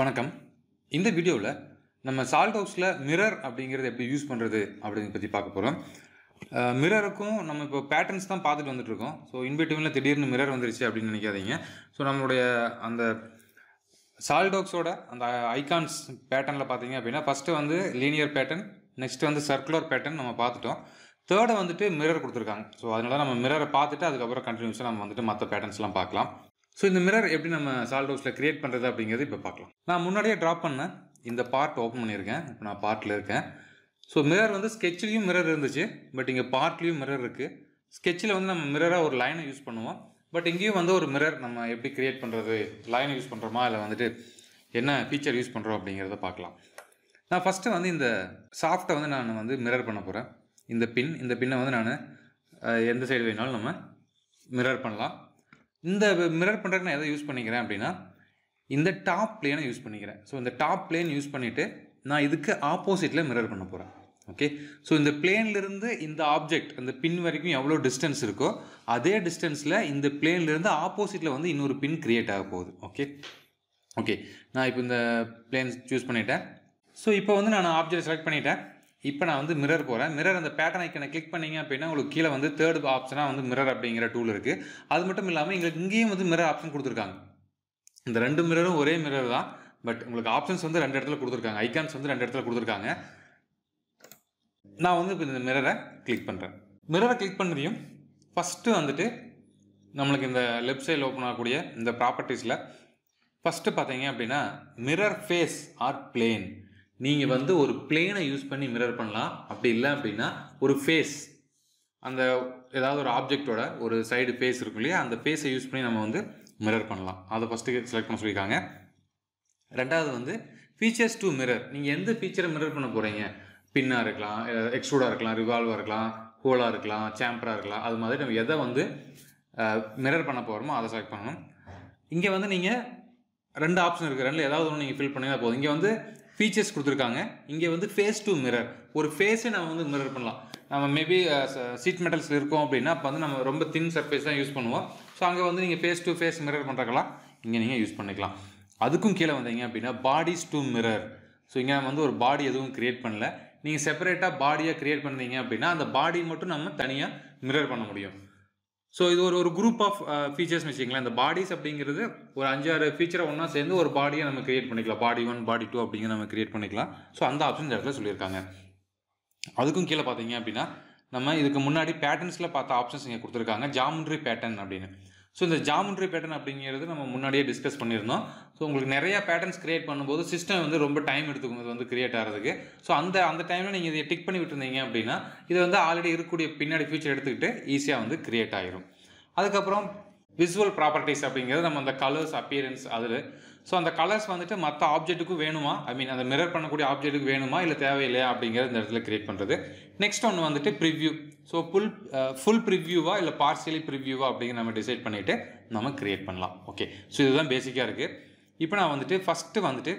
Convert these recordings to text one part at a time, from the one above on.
வணக்கம் இந்த வீடியோவில் நம்ம சால்ட் ஹவுஸில் மிரர் அப்படிங்கிறது எப்படி யூஸ் பண்ணுறது அப்படிங்கிறத பற்றி பார்க்க போகிறோம் மிரருக்கும் நம்ம இப்போ பேட்டர்ன்ஸ் தான் பார்த்துட்டு வந்துட்டுருக்கோம் ஸோ இன்வெட்டிவில் திடீர்னு மிரர் வந்துருச்சு அப்படின்னு நினைக்காதீங்க ஸோ நம்மளுடைய அந்த சால்டோக்ஸோட அந்த ஐகான்ஸ் பேட்டர்னில் பார்த்தீங்க அப்படின்னா ஃபஸ்ட்டு வந்து லீனியர் பேட்டர்ன் நெக்ஸ்ட்டு வந்து சர்க்குலர் பேட்டர்ன் நம்ம பார்த்துட்டோம் தேர்டை வந்துட்டு மிரர் கொடுத்துருக்காங்க ஸோ அதனால் நம்ம மிரரை பார்த்துட்டு அதுக்கப்புறம் கண்டினியூஸாக நம்ம வந்துட்டு மற்ற பேட்டர்ன்ஸ்லாம் பார்க்கலாம் ஸோ இந்த மிரர் எப்படி நம்ம சால்ட் ஹவுஸில் க்ரியேட் பண்ணுறது அப்படிங்கிறது இப்போ பார்க்கலாம் நான் முன்னாடியே ட்ராப் பண்ணேன் இந்த பார்ட் ஓப்பன் பண்ணியிருக்கேன் இப்போ நான் பார்ட்டில் இருக்கேன் ஸோ மிரர் வந்து ஸ்கெட்ச்லேயும் மிரர் இருந்துச்சு பட் இங்கே பார்ட்லேயும் மிரர் இருக்குது ஸ்கெட்சில் வந்து நம்ம மிரராக ஒரு லைனை யூஸ் பண்ணுவோம் பட் இங்கேயும் வந்து ஒரு மிரர் நம்ம எப்படி க்ரியேட் பண்ணுறது லைனை யூஸ் பண்ணுறோமா இல்லை வந்துட்டு என்ன ஃபீச்சர் யூஸ் பண்ணுறோம் அப்படிங்கிறத பார்க்கலாம் நான் ஃபஸ்ட்டு வந்து இந்த சாஃப்ட்டை வந்து நான் வந்து மிரர் பண்ண போகிறேன் இந்த பின் இந்த பின்னை வந்து நான் எந்த சைடு வேணாலும் நம்ம மிரர் பண்ணலாம் இந்த மிரர் பண்ணுறதுக்கு நான் எதை யூஸ் பண்ணிக்கிறேன் அப்படின்னா இந்த டாப் பிளேனை யூஸ் பண்ணிக்கிறேன் ஸோ இந்த டாப் பிளேன் யூஸ் பண்ணிவிட்டு நான் இதுக்கு ஆப்போசிட்டில் மிரர் பண்ண போகிறேன் ஓகே ஸோ இந்த பிளேன்லேருந்து இந்த ஆப்ஜெக்ட் அந்த பின் வரைக்கும் எவ்வளோ டிஸ்டன்ஸ் இருக்கோ அதே டிஸ்டன்ஸில் இந்த பிளேன்லேருந்து ஆப்போசிட்டில் வந்து இன்னொரு பின் க்ரியேட் ஆக போகுது ஓகே ஓகே நான் இப்போ இந்த பிளேன் சூஸ் பண்ணிட்டேன் ஸோ இப்போ வந்து நான் ஆப்ஜெக்ட் செலக்ட் பண்ணிட்டேன் இப்போ நான் வந்து மிரர் போகிறேன் மிரர் அந்த பேட்டர்ன் ஐக்கனை கிளிக் பண்ணிங்க அப்படின்னா உங்களுக்கு கீழே வந்து தேர்ட் ஆப்ஷனாக வந்து மிரர் அப்படிங்கிற டூல் இருக்குது அது மட்டும் இல்லாமல் எங்களுக்கு இங்கேயும் வந்து மிரர் ஆப்ஷன் கொடுத்துருக்காங்க இந்த ரெண்டு மிரரும் ஒரே மிரர் தான் பட் உங்களுக்கு ஆப்ஷன்ஸ் வந்து ரெண்டு இடத்துல கொடுத்துருக்காங்க ஐக்கான்ஸ் வந்து ரெண்டு இடத்துல கொடுத்துருக்காங்க நான் வந்து இப்போ இந்த மிரரை கிளிக் பண்ணுறேன் மிரரை கிளிக் பண்ணதையும் ஃபஸ்ட்டு வந்துட்டு நம்மளுக்கு இந்த லெஃப்ட் சைடில் ஓப்பன் ஆகக்கூடிய இந்த ப்ராப்பர்ட்டிஸில் ஃபஸ்ட்டு பார்த்தீங்க அப்படின்னா மிரர் ஃபேஸ் ஆர் பிளேன் நீங்கள் வந்து ஒரு பிளேனை யூஸ் பண்ணி மிரர் பண்ணலாம் அப்படி இல்லை அப்படின்னா ஒரு ஃபேஸ் அந்த ஏதாவது ஒரு ஆப்ஜெக்டோட ஒரு சைடு ஃபேஸ் இருக்கும் இல்லையா அந்த ஃபேஸை யூஸ் பண்ணி நம்ம வந்து மிரர் பண்ணலாம் அதை ஃபஸ்ட்டு செலக்ட் பண்ண சொல்லியிருக்காங்க ரெண்டாவது வந்து ஃபீச்சர்ஸ் டு மிரர் நீங்கள் எந்த ஃபீச்சரை மிரர் பண்ண போகிறீங்க பின்னாக இருக்கலாம் எக்ஸ்ட்ரூடாக இருக்கலாம் ரிவால்வாக இருக்கலாம் ஹோலாக இருக்கலாம் சாம்பராக இருக்கலாம் அது மாதிரி நம்ம எதை வந்து மிரர் பண்ண போகிறோமோ அதை செலக்ட் பண்ணணும் இங்கே வந்து நீங்கள் ரெண்டு ஆப்ஷன் இருக்குது ரெண்டில் ஏதாவது ஒன்று நீங்கள் ஃபில் பண்ணிங்கன்னா போதும் இங்கே வந்து ஃபீச்சர்ஸ் கொடுத்துருக்காங்க இங்கே வந்து ஃபேஸ் டு மிரர் ஒரு ஃபேஸை நம்ம வந்து மிரர் பண்ணலாம் நம்ம மேபி சீட் மெட்டல்ஸில் இருக்கோம் அப்படின்னா அப்போ வந்து நம்ம ரொம்ப தின் சர்ஃபேஸ் தான் யூஸ் பண்ணுவோம் ஸோ அங்கே வந்து நீங்கள் ஃபேஸ் டு ஃபேஸ் மிரர் பண்ணுறக்கலாம் இங்கே நீங்கள் யூஸ் பண்ணிக்கலாம் அதுக்கும் கீழே வந்தீங்க அப்படின்னா பாடிஸ் டு மிரர் ஸோ இங்கே நம்ம வந்து ஒரு பாடி எதுவும் க்ரியேட் பண்ணல நீங்கள் செப்பரேட்டாக பாடியாக க்ரியேட் பண்ணீங்க அப்படின்னா அந்த பாடி மட்டும் நம்ம தனியாக மிரர் பண்ண முடியும் ஸோ இது ஒரு ஒரு குரூப் ஆஃப் ஃபீச்சர்ஸ் வச்சுக்கலாம் இந்த பாடிஸ் அப்படிங்கிறது ஒரு அஞ்சாறு ஃபீச்சரை ஒன்றா சேர்ந்து ஒரு பாடியை நம்ம கிரியேட் பண்ணிக்கலாம் பாடி ஒன் பாடி டூ அப்படிங்கிற நம்ம கிரியேட் பண்ணிக்கலாம் ஸோ அந்த ஆப்ஷன் இந்த இடத்துல சொல்லியிருக்காங்க அதுக்கும் கீழே பார்த்தீங்க அப்படின்னா நம்ம இதுக்கு முன்னாடி பேட்டர்ன்ஸில் பார்த்த ஆப்ஷன்ஸ் இங்கே கொடுத்துருக்காங்க ஜாமெண்ட்ரி பேட்டர்ன் அப்படின்னு ஸோ இந்த ஜாமெண்ட்ரி பேட்டர்ன் அப்படிங்கிறது நம்ம முன்னாடியே டிஸ்கஸ் பண்ணியிருந்தோம் ஸோ உங்களுக்கு நிறையா பேட்டர்ன்ஸ் கிரியேட் பண்ணும்போது சிஸ்டம் வந்து ரொம்ப டைம் எடுத்துக்கும் இது வந்து கிரியேட் ஆகிறதுக்கு ஸோ அந்த அந்த டைமில் நீங்கள் இதை டிக் பண்ணி விட்டுருந்தீங்க அப்படின்னா இது வந்து ஆல்ரெடி இருக்கக்கூடிய பின்னாடி ஃபியூச்சர் எடுத்துக்கிட்டு ஈஸியாக வந்து கிரியேட் ஆகிரும் அதுக்கப்புறம் விசுவல் ப்ராப்பர்ட்டிஸ் அப்படிங்கிறது நம்ம அந்த கலர்ஸ் அப்பியரன்ஸ் அதில் ஸோ அந்த கலர்ஸ் வந்துட்டு மற்ற ஆப்ஜெக்ட்டுக்கும் வேணுமா ஐ மீன் அந்த மிரர் பண்ணக்கூடிய ஆப்ஜெக்ட்டுக்கு வேணுமா இல்லை தேவையில்லையா அப்படிங்கிறது இந்த இடத்துல கிரியேட் பண்ணுறது நெக்ஸ்ட் ஒன்று வந்துட்டு ப்ரிவ்யூ ஸோ ஃபுல் ஃபுல் ப்ரிவ்யூவா இல்லை பார்சியலி ப்ரிவ்யூவா அப்படிங்கிற நம்ம டிசைட் பண்ணிவிட்டு நம்ம கிரியேட் பண்ணலாம் ஓகே ஸோ இதுதான் பேசிக்காக இருக்குது இப்போ நான் வந்துட்டு ஃபஸ்ட்டு வந்துட்டு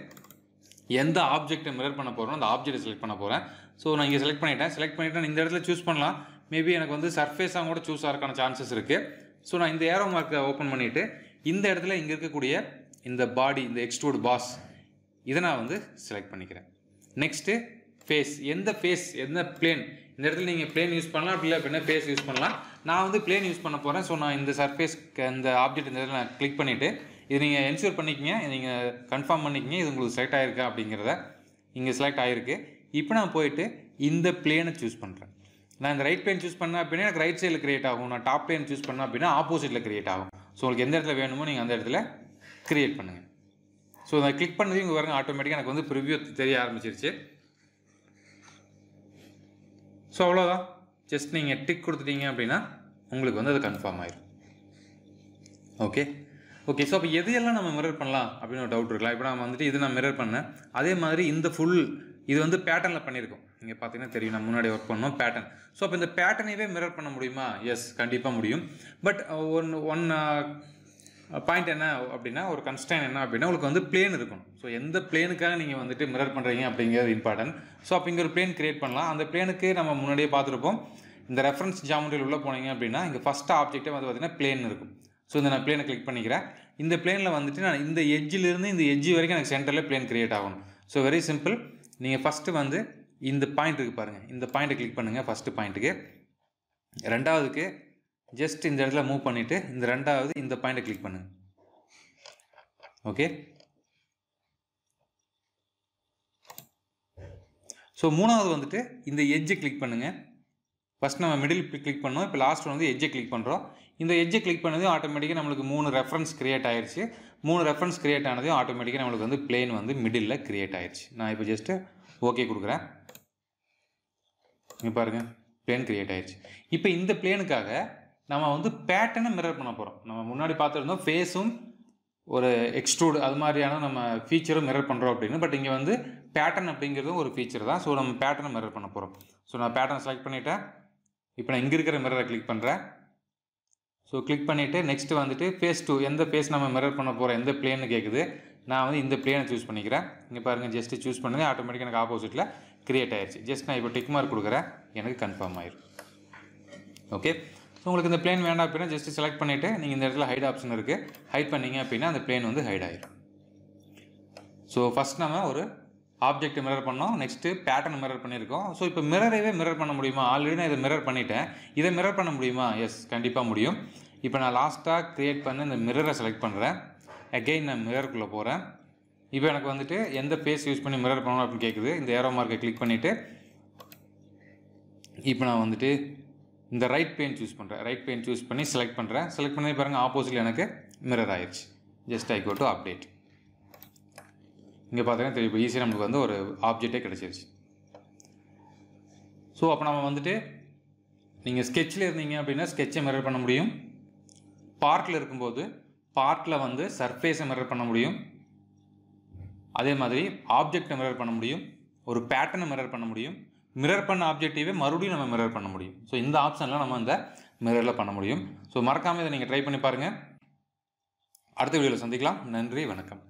எந்த ஆப்ஜெக்ட்டை மிரர் பண்ண போகிறோம் அந்த ஆப்ஜெக்ட்டை செலக்ட் பண்ண போகிறேன் ஸோ நான் இங்கே செலக்ட் பண்ணிட்டேன் செலக்ட் பண்ணிவிட்டு இந்த இடத்துல சூஸ் பண்ணலாம் மேபி எனக்கு வந்து சர்ஃபேஸாக கூட சூஸ் ஆகிறக்கான சான்சஸ் இருக்குது ஸோ நான் இந்த ஏரோ மார்க்கை ஓப்பன் பண்ணிவிட்டு இந்த இடத்துல இங்கே இருக்கக்கூடிய இந்த பாடி இந்த எக்ஸ்ட்ரூட் பாஸ் இதை நான் வந்து செலக்ட் பண்ணிக்கிறேன் நெக்ஸ்ட்டு ஃபேஸ் எந்த ஃபேஸ் எந்த பிளேன் இந்த இடத்துல நீங்கள் பிளேன் யூஸ் பண்ணலாம் அப்படி இல்லை அப்படின்னா ஃபேஸ் யூஸ் பண்ணலாம் நான் வந்து பிளேன் யூஸ் பண்ண போகிறேன் ஸோ நான் இந்த சர்ஃபேஸ் இந்த ஆப்ஜெக்ட் இந்த இடத்துல நான் கிளிக் பண்ணிவிட்டு இது நீங்கள் என்ஷூர் பண்ணிக்கிங்க நீங்கள் கன்ஃபார்ம் பண்ணிக்கிங்க இது உங்களுக்கு செலக்ட் ஆகிருக்கா அப்படிங்கிறத இங்கே செலக்ட் ஆகிருக்கு இப்போ நான் போயிட்டு இந்த பிளேனை சூஸ் பண்ணுறேன் நான் இந்த ரைட் பிளேன் சூஸ் பண்ண அப்படின்னா எனக்கு ரைட் சைடில் கிரியேட் ஆகும் நான் டாப் பிளேன் சூஸ் பண்ண அப்படின்னா ஆப்போசிட்டில் கிரியேட் ஆகும் ஸோ உங்களுக்கு எந்த இடத்துல வேணுமோ நீங்கள் அந்த இடத்துல கிரியேட் பண்ணுங்கள் ஸோ நான் கிளிக் பண்ணது இங்கே பாருங்கள் ஆட்டோமேட்டிக்காக எனக்கு வந்து ப்ரிவியூ தெரிய ஆரம்பிச்சிருச்சு ஸோ அவ்வளோதான் ஜஸ்ட் நீங்கள் டிக் கொடுத்துட்டீங்க அப்படின்னா உங்களுக்கு வந்து அது கன்ஃபார்ம் ஆயிரும் ஓகே ஓகே ஸோ அப்போ எதையெல்லாம் நம்ம மிரர் பண்ணலாம் அப்படின்னு ஒரு டவுட் இருக்கலாம் இப்போ நான் வந்துட்டு இது நான் மிரர் பண்ணேன் அதே மாதிரி இந்த ஃபுல் இது வந்து பேட்டர்னில் பண்ணியிருக்கோம் இங்கே பார்த்தீங்கன்னா தெரியும் நான் முன்னாடி ஒர்க் பண்ணோம் பேட்டர்ன் ஸோ அப்போ இந்த பேட்டர்னைவே மிரர் பண்ண முடியுமா எஸ் கண்டிப்பாக முடியும் பட் ஒன் ஒன் பாயிண்ட் என்ன அப்படின்னா ஒரு கன்ஸ்டன் என்ன அப்படின்னா உங்களுக்கு வந்து பிளேன் இருக்கணும் ஸோ எந்த பிளேனுக்காக நீங்கள் வந்துட்டு மிரர் பண்ணுறீங்க அப்படிங்கிறது இம்பார்ட்டன்ட் ஸோ அப்போ இங்கே ஒரு பிளேன் கிரியேட் பண்ணலாம் அந்த பிளேனுக்கு நம்ம முன்னாடியே பார்த்துருப்போம் இந்த ரெஃபரன்ஸ் ஜாமெண்ட்ரியில் உள்ளே போனீங்க அப்படின்னா இங்கே ஃபஸ்ட்டு ஆப்ஜெக்டே வந்து பார்த்திங்கன்னா பிளேன் இருக்கும் ஸோ இந்த நான் பிளேனை கிளிக் பண்ணிக்கிறேன் இந்த பிளேனில் வந்துட்டு நான் இந்த எஜ்ஜிலிருந்து இந்த எஜ்ஜி வரைக்கும் எனக்கு சென்டரில் பிளேன் கிரியேட் ஆகணும் ஸோ வெரி சிம்பிள் நீங்கள் ஃபஸ்ட்டு வந்து இந்த பாயிண்ட் இருக்குது பாருங்கள் இந்த பாயிண்ட்டை கிளிக் பண்ணுங்கள் ஃபஸ்ட்டு பாயிண்ட்டுக்கு ரெண்டாவதுக்கு ஜஸ்ட் இந்த இடத்துல மூவ் பண்ணிவிட்டு இந்த ரெண்டாவது இந்த பாயிண்ட்டை கிளிக் பண்ணுங்கள் ஓகே ஸோ மூணாவது வந்துட்டு இந்த எஜ்ஜை கிளிக் பண்ணுங்கள் ஃபஸ்ட் நம்ம மிடில் கிளிக் பண்ணோம் இப்போ லாஸ்ட் வந்து எஜ்ஜை கிளிக் பண்ணுறோம் இந்த எஜ்ஜை கிளிக் பண்ணதும் ஆட்டோமேட்டிக்காக நம்மளுக்கு மூணு ரெஃபரன்ஸ் க்ரியேட் ஆயிடுச்சு மூணு ரெஃபரன்ஸ் க்ரியேட் ஆனதும் ஆட்டோமேட்டிக்காக நம்மளுக்கு வந்து பிளேன் வந்து மிடில் க்ரியேட் ஆயிடுச்சு நான் இப்போ ஜஸ்ட்டு ஓகே கொடுக்குறேன் இங்கே பாருங்கள் பிளேன் கிரியேட் ஆயிடுச்சு இப்போ இந்த பிளேனுக்காக நம்ம வந்து பேட்டர்னை மிரர் பண்ண போகிறோம் நம்ம முன்னாடி பார்த்துருந்தோம் ஃபேஸும் ஒரு எக்ஸ்ட்ரூடு அது மாதிரியான நம்ம ஃபீச்சரும் மிரர் பண்ணுறோம் அப்படின்னு பட் இங்கே வந்து பேட்டர்ன் அப்படிங்கிறதும் ஒரு ஃபீச்சர் தான் ஸோ நம்ம பேட்டர்னை மிரர் பண்ண போகிறோம் ஸோ நான் பேட்டர்ன் செலக்ட் பண்ணிவிட்டேன் இப்போ நான் இங்கே இருக்கிற மிரரை கிளிக் பண்ணுறேன் ஸோ கிளிக் பண்ணிவிட்டு நெக்ஸ்ட்டு வந்துட்டு ஃபேஸ் டூ எந்த ஃபேஸ் நம்ம மிரர் பண்ண போகிறோம் எந்த பிளேன்னு கேட்குது நான் வந்து இந்த பிளேனை சூஸ் பண்ணிக்கிறேன் இங்கே பாருங்கள் ஜஸ்ட்டு சூஸ் பண்ணுங்கள் ஆட்டோமேட்டிக்காக எனக்கு ஆப்போசிட்டில் கிரியேட் ஆயிடுச்சு ஜஸ்ட் நான் இப்போ டிக் மார்க் கொடுக்குறேன் எனக்கு கன்ஃபார்ம் ஆயிடும் ஓகே ஸோ உங்களுக்கு இந்த பிளேன் வேண்டாம் அப்படின்னா ஜஸ்ட் செலக்ட் பண்ணிவிட்டு நீங்கள் இந்த இடத்துல ஹைட் ஆப்ஷன் இருக்குது ஹைட் பண்ணிங்க அப்படின்னா அந்த பிளேன் வந்து ஹைட் ஆயிடும் ஸோ ஃபஸ்ட் நம்ம ஒரு ஆப்ஜெக்ட் மிரர் பண்ணோம் நெக்ஸ்ட்டு பேட்டர்ன் மிரர் பண்ணியிருக்கோம் ஸோ இப்போ மிரரைவே மிரர் பண்ண முடியுமா ஆல்ரெடி நான் இதை மிரர் பண்ணிட்டேன் இதை மிரர் பண்ண முடியுமா எஸ் கண்டிப்பாக முடியும் இப்போ நான் லாஸ்ட்டாக க்ரியேட் பண்ண இந்த மிரரை செலக்ட் பண்ணுறேன் அகெயின் நான் மிரருக்குள்ளே போகிறேன் இப்போ எனக்கு வந்துட்டு எந்த பேஸ் யூஸ் பண்ணி மிரர் பண்ணணும் அப்படின்னு கேட்குது இந்த ஏரோ மார்க்கை கிளிக் பண்ணிவிட்டு இப்போ நான் வந்துட்டு இந்த ரைட் பெயின் சூஸ் பண்ணுறேன் ரைட் பெயின் சூஸ் பண்ணி செலக்ட் பண்ணுறேன் செலக்ட் பண்ணி பாருங்கள் ஆப்போசிட்டில் எனக்கு மிரர் ஆயிடுச்சு just I go to update இங்கே பார்த்தீங்கன்னா தெரியும் இப்போ ஈஸியாக நம்மளுக்கு வந்து ஒரு ஆப்ஜெக்டே கிடச்சிருச்சு ஸோ அப்போ நம்ம வந்துட்டு நீங்கள் ஸ்கெட்சில் இருந்தீங்க அப்படின்னா ஸ்கெட்சை மிரர் பண்ண முடியும் பார்க்கில் இருக்கும்போது பார்க்கில் வந்து சர்ஃபேஸை மிரர் பண்ண முடியும் அதே மாதிரி ஆப்ஜெக்டை மிரர் பண்ண முடியும் ஒரு பேட்டர்னை மிரர் பண்ண முடியும் மிரர் பண்ண ஆப்ஜெக்டிவே மறுபடியும் நம்ம மிரர் பண்ண முடியும் ஸோ இந்த ஆப்ஷன்லாம் நம்ம இந்த மிரரில் பண்ண முடியும் ஸோ மறக்காமல் இதை நீங்கள் ட்ரை பண்ணி பாருங்கள் அடுத்த வீடியோவில் சந்திக்கலாம் நன்றி வணக்கம்